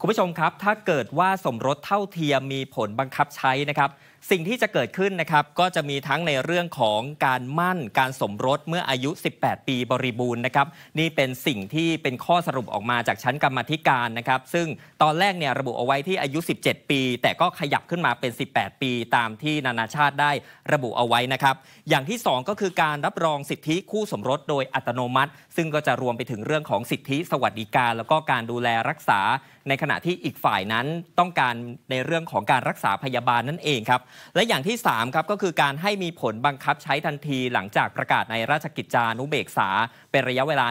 คุณผู้ชมครับ ถ้าเกิดว่าสมรสเท่าเทียมมีผลบังคับใช้นะครับสิ่งที่จะเกิดขึ้นนะครับก็จะมีทั้งในเรื่องของการมั่น การสมรสเมื่ออายุ 18 ปีบริบูรณ์นะครับ นี่เป็นสิ่งที่เป็นข้อสรุปออกมาจากชั้นกรรมธิการนะครับซึ่งตอนแรกเนี่ยระบุเอาไว้ที่อายุ 17 ปี แต่ก็ขยับขึ้นมาเป็น 18 ปี ตามที่นานาชาติได้ระบุเอาไว้นะครับ อย่างที่2ก็คือการรับรองสิทธิคู่สมรสโดยอัตโนมัติซึ่งก็จะรวมไปถึงเรื่องของสิทธิ สวัสดิการ แล้วก็การดูแลรักษา ในขณะที่อีกฝ่ายนั้นต้องการในเรื่องของการรักษาพยาบาลนั่นเองครับและอย่างที่3ครับก็คือการให้มีผลบังคับใช้ทันทีหลังจากประกาศในราชกิจจานุเบกษา เป็นระยะเวลา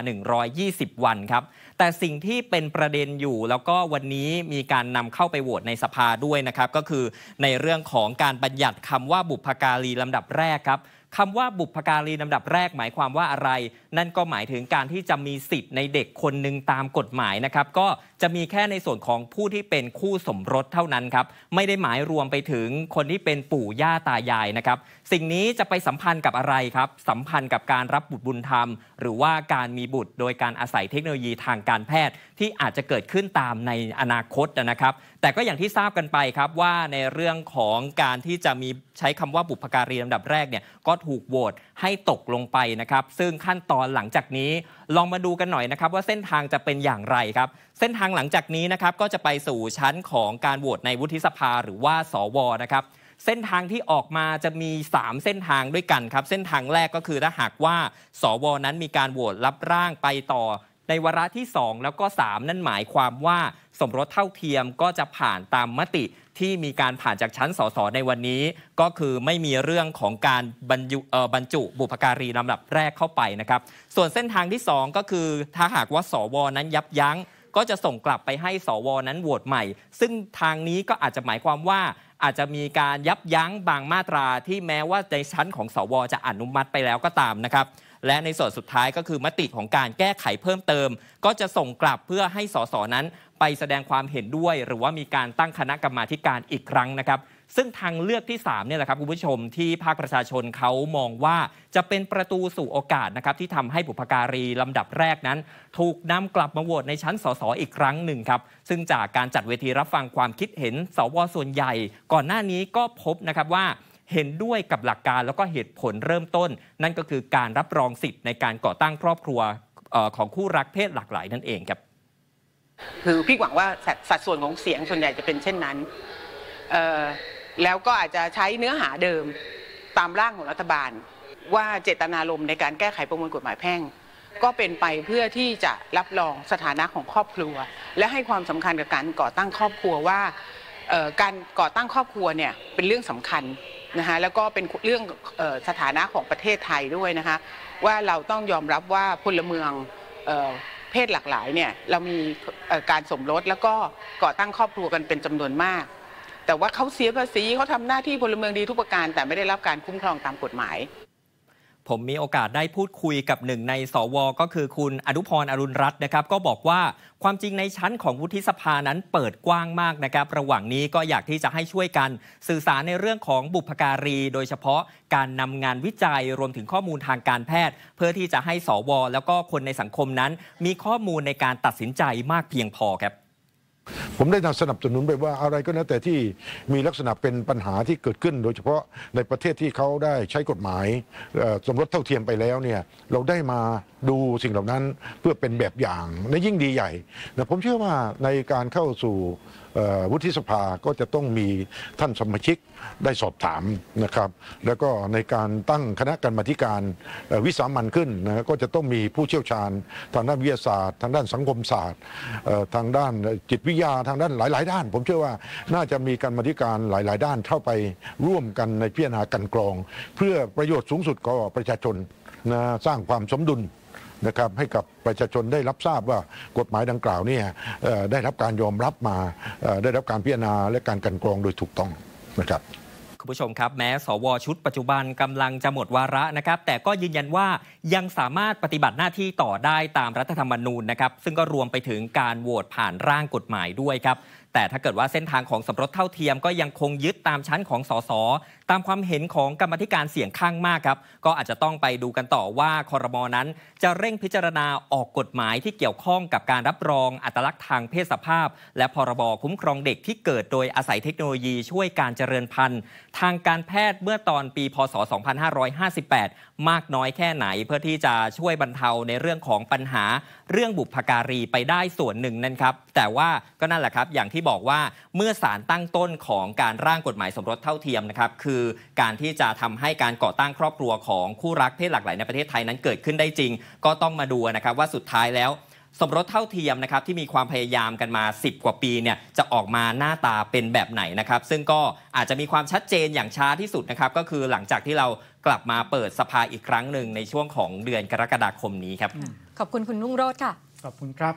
120 วันครับ แต่สิ่งที่เป็นประเด็นอยู่แล้วก็วันนี้มีการนำเข้าไปโหวตในสภาด้วยนะครับ ก็คือในเรื่องของการบัญญัติคำว่าบุพการีลำดับแรกครับคำว่าบุพการีลำดับแรกหมายความว่าอะไร นั่นก็หมายถึงการที่จะมีสิทธิ์ในเด็กคนหนึ่งตามกฎหมายนะครับก็จะมีแค่ในส่วนของผู้ที่เป็นคู่สมรสเท่านั้นครับไม่ได้หมายรวมไปถึงคนที่เป็นปู่ย่าตายายนะครับสิ่งนี้จะไปสัมพันธ์กับอะไรครับ สัมพันธ์กับการรับบุตรบุญธรรม หรือว่าการมีบุตรโดยการอาศัยเทคโนโลยีทางการแพทย์ที่อาจจะเกิดขึ้นตามในอนาคตนะครับ แต่ก็อย่างที่ทราบกันไปครับว่าในเรื่องของการที่จะมีใช้คำว่าบุพการีลำดับแรกเนี่ยก็ถูกโหวตให้ตกลงไปนะครับ ซึ่งขั้นตอนหลังจากนี้ลองมาดูกันหน่อยนะครับว่าเส้นทางจะเป็นอย่างไรครับเส้นทางหลังจากนี้นะครับก็จะไปสู่ชั้นของการโหวตในวุฒิสภาหรือว่าสวนะครับเส้นทางที่ออกมาจะมี 3 เส้นทางด้วยกันครับเส้นทางแรกก็คือถ้าหากว่าสวนั้นมีการโหวตรับร่างไปต่อในวาระที่ 2 แล้วก็3นั่นหมายความว่า สมรสเท่าเทียมก็จะผ่านตามมติที่มีการผ่านจากชั้นสสในวันนี้ ก็คือไม่มีเรื่องของการบรรจุบรรจุบุพการีลำดับแรกเข้าไปนะครับ ส่วนเส้นทางที่2ก็คือ ถ้าหากว่าสวนั้นยับยั้ง ก็จะส่งกลับไปให้สวนั้นโหวตใหม่ ซึ่งทางนี้ก็อาจจะหมายความว่าอาจจะมีการยับยั้งบางมาตรา ที่แม้ว่าในชั้นของสวจะอนุมัติไปแล้วก็ตามนะครับ และในส่วนสุดท้ายก็คือมติของการแก้ไขเพิ่มเติม ก็จะส่งกลับเพื่อให้สสนั้น ไปแสดงความเห็นด้วย หรือว่ามีการตั้งคณะกรรมาการอีกครั้งนะครับซึ่งทางเลือกที่3เนี่ยแหละครับคุณผู้ชมที่ภาคประชาชนเขามองว่าจะเป็นประตูสู่โอกาสนะครับที่ทำให้บุพการีลำดับแรกนั้น ถูกนำกลับมาโหวตในชั้นสสอีกครั้งหนึ่งครับซึ่งจากการจัดเวทีรับฟังความคิดเห็นสวส่วนใหญ่ ก่อนหน้านี้ก็พบนะครับว่าเห็นด้วยกับหลักการแล้วก็เหตุผลเริ่มต้น นั่นก็คือการรับรองสิทธิ์ในการก่อตั้งครอบครัวของคู่รักเพศหลากหลายนั่นเองครับคือพี่หวังว่าสัดส่วนของเสียงส่วนใหญ่จะเป็นเช่นนั้นแล้วก็อาจจะใช้เนื้อหาเดิมตามร่างของรัฐบาล ว่าเจตนารมณ์ในการแก้ไขประมวลกฎหมายแพ่ง ก็เป็นไปเพื่อที่จะรับรองสถานะของครอบครัว และให้ความสำคัญกับการก่อตั้งครอบครัวว่าการก่อตั้งครอบครัวเนี่ยเป็นเรื่องสำคัญนะคะแล้วก็เป็นเรื่องสถานะของประเทศไทยด้วยนะคะว่าเราต้องยอมรับว่าพลเมืองเพศหลากหลายเนี่ยเรามีการสมรสแล้วก็ก่อตั้งครอบครัวกันเป็นจำนวนมากแต่ว่าเขาเสียภาษีเขาทำหน้าที่พลเมืองดีทุกประการแต่ไม่ได้รับการคุ้มครองตามกฎหมาย ผมมีโอกาสได้พูดคุยกับหนึ่งในสวก็คือคุณอนุพรอรุณรัตน์นะครับ ก็บอกว่าความจริงในชั้นของวุฒิสภานั้นเปิดกว้างมากนะครับ ระหว่างนี้ก็อยากที่จะให้ช่วยกัน สื่อสารในเรื่องของบุพการี โดยเฉพาะการนำงานวิจัยรวมถึงข้อมูลทางการแพทย์ เพื่อที่จะให้สวแล้วก็คนในสังคมนั้น มีข้อมูลในการตัดสินใจมากเพียงพอครับผมได้สนับสนุนไปว่าอะไรก็แล้วแต่ที่มีลักษณะเป็นปัญหาที่เกิดขึ้น โดยเฉพาะในประเทศที่เขาได้ใช้กฎหมายสมรสเท่าเทียมไปแล้วเนี่ยเราได้มาดูสิ่งเหล่านั้นเพื่อเป็นแบบอย่างและยิ่งดีใหญ่ต่ผมเชื่อว่าในการเข้าสู่วุฒิสภาก็จะต้องมีท่านสมาชิกได้สอบถามนะครับ แล้วก็ในการตั้งคณะกรรมการวิสามันขึ้นนะก็จะต้องมีผู้เชี่ยวชาญทางด้านวิทยาศาสตร์ ทางด้านสังคมศาสตร์ทางด้านจิตวิทยาทางด้านหลาย ๆ ด้าน ผมเชื่อว่าน่าจะมีการมาิการหลาย ๆ ด้านเข้าไปร่วมกันในพิจารณากันกรอง เพื่อประโยชน์สูงสุดของประชาชนนะสร้างความสมดุลนะครับให้กับประชาชนได้รับทราบว่ากฎหมายดังกล่าวนี่ได้รับการยอมรับมาได้รับการพิจารณาและการกันกรองโดยถูกต้องนะครับคุณผู้ชมครับแม้ สวชุดปัจจุบันกำลังจะหมดวาระนะครับ แต่ก็ยืนยันว่ายังสามารถปฏิบัติหน้าที่ต่อได้ตามรัฐธรรมนูญนะครับ ซึ่งก็รวมไปถึงการโหวตผ่านร่างกฎหมายด้วยครับแต่ถ้าเกิดว่าเส้นทางของสมรสเท่าเทียม ก็ยังคงยึดตามชั้นของสสตามความเห็นของกรรมธิการเสียงข้างมากครับก็อาจจะต้องไปดูกันต่อว่าคอรมอนั้น จะเร่งพิจารณาออกกฎหมายที่เกี่ยวข้องกับการรับรองอัตลักษณ์ทางเพศสภาพและพรบคุ้มครองเด็กที่เกิดโดยอาศัยเทคโนโลยีช่วยการเจริญพันธุ์ทางการแพทย์เมื่อตอนปีพศ2558มากน้อยแค่ไหนเพื่อที่จะช่วยบรรเทาในเรื่องของปัญหา เรื่องบุพการีไปได้ส่วนหนึ่งนั่นครับแต่ว่าก็นั่นแหละครับอย่างที่บอกว่าเมื่อสารตั้งต้นของการร่างกฎหมาย สมรสเท่าเทียมนะครับคือการที่จะทำให้การก่อตั้งครอบครัวของคู่รักเพศหลากหลายในประเทศไทยนั้นเกิดขึ้นได้จริง ก็ต้องมาดูนะครับว่าสุดท้ายแล้ว สมรสเท่าเทียมนะครับ ที่มีความพยายามกันมา 10 กว่าปีเนี่ยจะออกมาหน้าตาเป็นแบบไหนนะครับ ซึ่งก็อาจจะมีความชัดเจนอย่างช้าที่สุดนะครับ ก็คือหลังจากที่เรากลับมาเปิดสภาอีกครั้งหนึ่งในช่วงของเดือนกรกฎาคมนี้ครับขอบคุณ คุณนุ่งโรธค่ะ ขอบคุณครับ